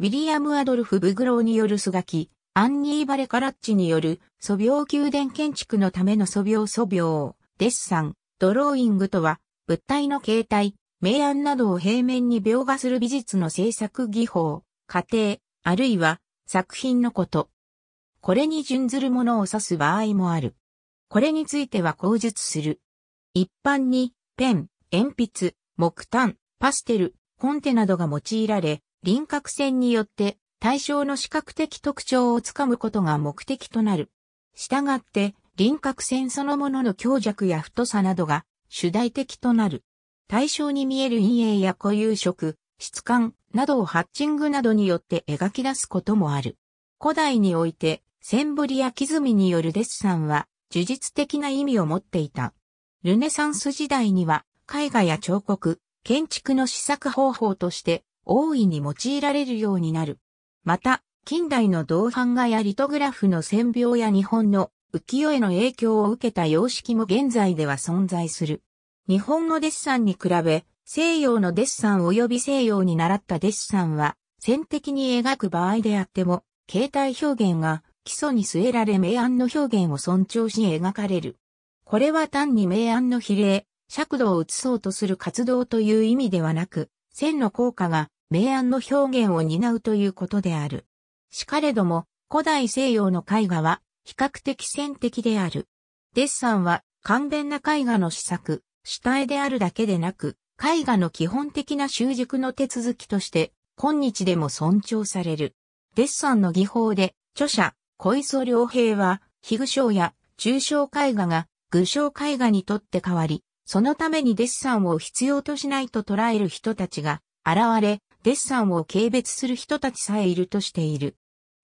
ウィリアム・アドルフ・ブグローによる素書き、アンニー・バレカラッチによる素描宮殿建築のための素描素描、デッサン、ドローイングとは、物体の形態、明暗などを平面に描画する美術の制作技法、過程、あるいは作品のこと。これに準ずるものを指す場合もある。これについては口述する。一般に、ペン、鉛筆、木炭、パステル、コンテなどが用いられ、輪郭線によって対象の視覚的特徴をつかむことが目的となる。従って、輪郭線そのものの強弱や太さなどが主題的となる。対象に見える陰影や固有色、質感などをハッチングなどによって描き出すこともある。古代において、線彫りや木積みによるデッサンは、呪術的な意味を持っていた。ルネサンス時代には、絵画や彫刻、建築の試作方法として大いに用いられるようになる。また、近代の銅版画やリトグラフの線描や日本の浮世絵の影響を受けた様式も現在では存在する。日本のデッサンに比べ、西洋のデッサン及び西洋に習ったデッサンは、線的に描く場合であっても、形態表現が基礎に据えられ明暗の表現を尊重し描かれる。これは単に明暗の比例、尺度を移そうとする活動という意味ではなく、線の効果が明暗の表現を担うということである。しかれども、古代西洋の絵画は比較的先的である。デッサンは簡便な絵画の試作、主体であるだけでなく、絵画の基本的な習熟の手続きとして、今日でも尊重される。デッサンの技法で、著者、小磯良平は、非具象や抽象絵画が具象絵画にとって変わり、そのためにデッサンを必要としないと捉える人たちが現れ、デッサンを軽蔑する人たちさえいるとしている。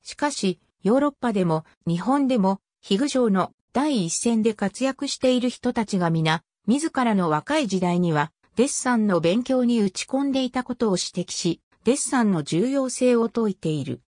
しかし、ヨーロッパでも日本でも、ヒグ城の第一線で活躍している人たちが皆、自らの若い時代には、デッサンの勉強に打ち込んでいたことを指摘し、デッサンの重要性を説いている。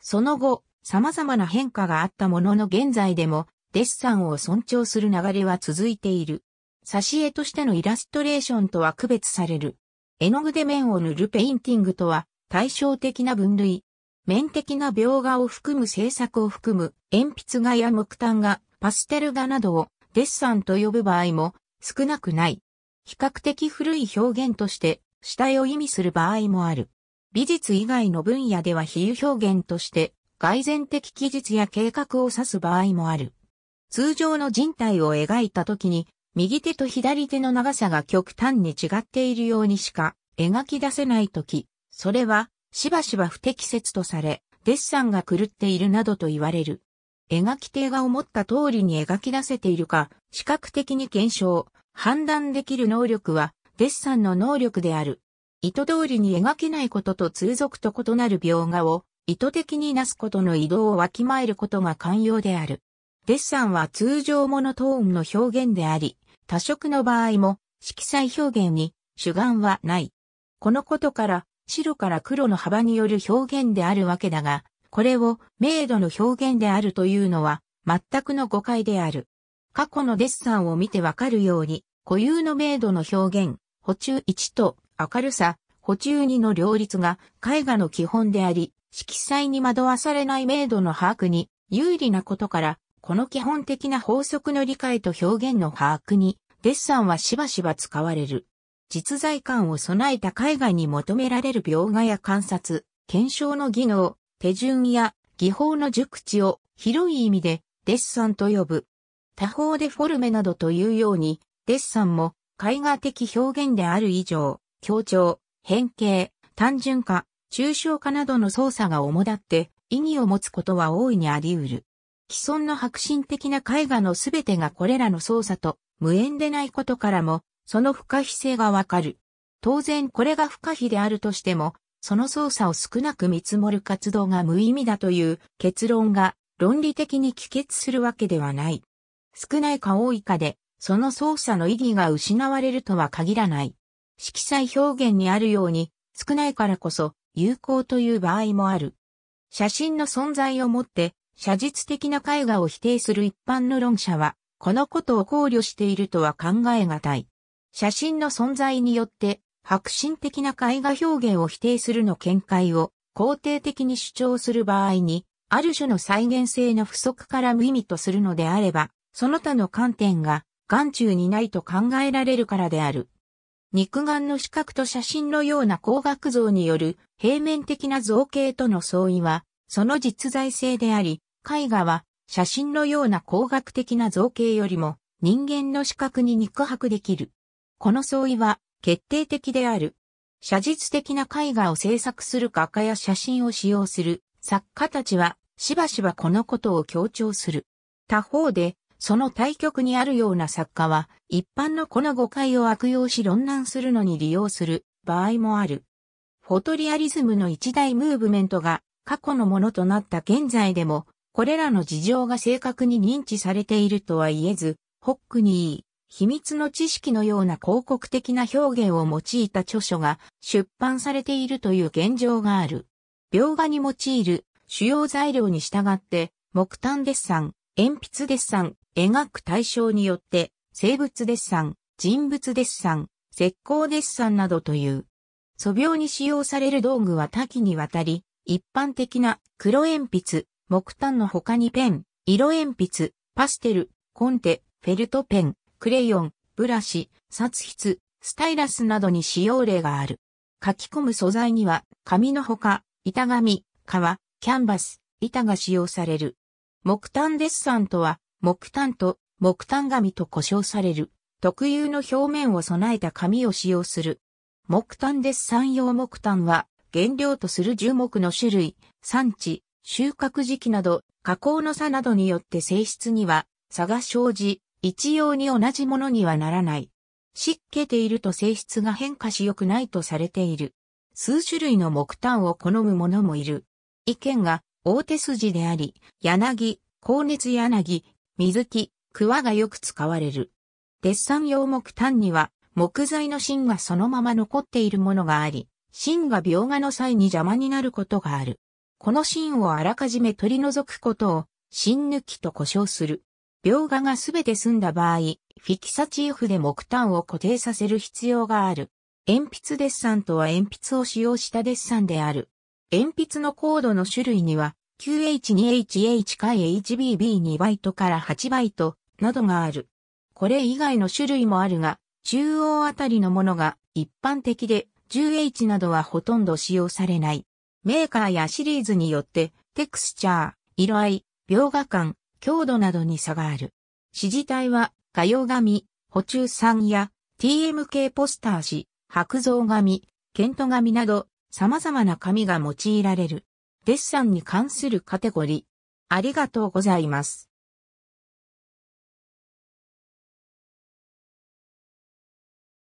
その後、様々な変化があったものの現在でも、デッサンを尊重する流れは続いている。挿絵としてのイラストレーションとは区別される。絵の具で面を塗るペインティングとは対照的な分類。面的な描画を含む制作を含む鉛筆画や木炭画、パステル画などをデッサンと呼ぶ場合も少なくない。比較的古い表現として死体を意味する場合もある。美術以外の分野では比喩表現として外然的記述や計画を指す場合もある。通常の人体を描いた時に右手と左手の長さが極端に違っているようにしか描き出せないとき、それはしばしば不適切とされ、デッサンが狂っているなどと言われる。描き手が思った通りに描き出せているか、視覚的に検証、判断できる能力は、デッサンの能力である。意図通りに描けないことと通俗と異なる描画を、意図的になすことの移動をわきまえることが寛容である。デッサンは通常モノトーンの表現であり、多色の場合も色彩表現に主眼はない。このことから白から黒の幅による表現であるわけだが、これを明度の表現であるというのは全くの誤解である。過去のデッサンを見てわかるように、固有の明度の表現、補充1と明るさ、補充2の両立が絵画の基本であり、色彩に惑わされない明度の把握に有利なことから、この基本的な法則の理解と表現の把握にデッサンはしばしば使われる。実在感を備えた絵画に求められる描画や観察、検証の技能、手順や技法の熟知を広い意味でデッサンと呼ぶ。他方でフォルメなどというように、デッサンも絵画的表現である以上、強調、変形、単純化、抽象化などの操作が主だって意義を持つことは大いにあり得る。既存の革新的な絵画のすべてがこれらの操作と無縁でないことからも、その不可避性がわかる。当然これが不可避であるとしても、その操作を少なく見積もる活動が無意味だという結論が論理的に帰結するわけではない。少ないか多いかで、その操作の意義が失われるとは限らない。色彩表現にあるように、少ないからこそ有効という場合もある。写真の存在をもって、写実的な絵画を否定する一般の論者は、このことを考慮しているとは考えがたい。写真の存在によって、迫真的な絵画表現を否定するの見解を肯定的に主張する場合に、ある種の再現性の不足から無意味とするのであれば、その他の観点が眼中にないと考えられるからである。肉眼の視覚と写真のような光学像による平面的な造形との相違は、その実在性であり、絵画は写真のような工学的な造形よりも人間の視覚に肉薄できる。この相違は決定的である。写実的な絵画を制作する画家や写真を使用する作家たちはしばしばこのことを強調する。他方で、その対極にあるような作家は一般のこの誤解を悪用し論難するのに利用する場合もある。フォトリアリズムの一大ムーブメントが過去のものとなった現在でもこれらの事情が正確に認知されているとは言えず、ホックニー、秘密の知識のような広告的な表現を用いた著書が出版されているという現状がある。描画に用いる主要材料に従って、木炭デッサン、鉛筆デッサン、描く対象によって、生物デッサン、人物デッサン、石膏デッサンなどという。素描に使用される道具は多岐にわたり、一般的な黒鉛筆、木炭の他にペン、色鉛筆、パステル、コンテ、フェルトペン、クレヨン、ブラシ、札筆、スタイラスなどに使用例がある。書き込む素材には、紙のほか、板紙、革、キャンバス、板が使用される。木炭デッサンとは、木炭と木炭紙と呼称される、特有の表面を備えた紙を使用する。木炭デッサン用木炭は、原料とする樹木の種類、産地、収穫時期など、加工の差などによって性質には差が生じ、一様に同じものにはならない。湿気ていると性質が変化し良くないとされている。数種類の木炭を好む者もいる。意見が大手筋であり、柳、高熱柳、水木、桑がよく使われる。デッサン用木炭には木材の芯がそのまま残っているものがあり、芯が描画の際に邪魔になることがある。この芯をあらかじめ取り除くことを、芯抜きと呼称する。描画がすべて済んだ場合、フィキサチーフで木炭を固定させる必要がある。鉛筆デッサンとは鉛筆を使用したデッサンである。鉛筆のコードの種類には、QH2HH 回 HBB2 バイトから8バイトなどがある。これ以外の種類もあるが、中央あたりのものが一般的で 10H などはほとんど使用されない。メーカーやシリーズによって、テクスチャー、色合い、描画感、強度などに差がある。指示体は、画用紙、補充産や TMK ポスター紙、白像紙、ケント紙など、様々な紙が用いられる。デッサンに関するカテゴリー。ありがとうございます。